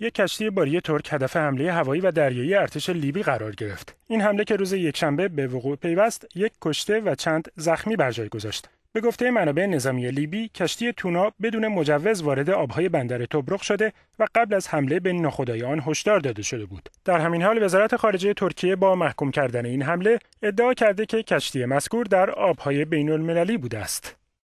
یک کشتی باری ترک هدف حمله هوایی و دریایی ارتش لیبی قرار گرفت. این حمله که روز یکشنبه به وقوع پیوست، یک کشته و چند زخمی بر جای گذاشت. به گفته منابع نظامی لیبی، کشتی تونا بدون مجوز وارد آبهای بندر تبرخ شده و قبل از حمله به ناخدای آن هشدار داده شده بود. در همین حال وزارت خارجه ترکیه با محکوم کردن این حمله ادعا کرده که کشتی مذکور در آبهای بین المللی بوده است.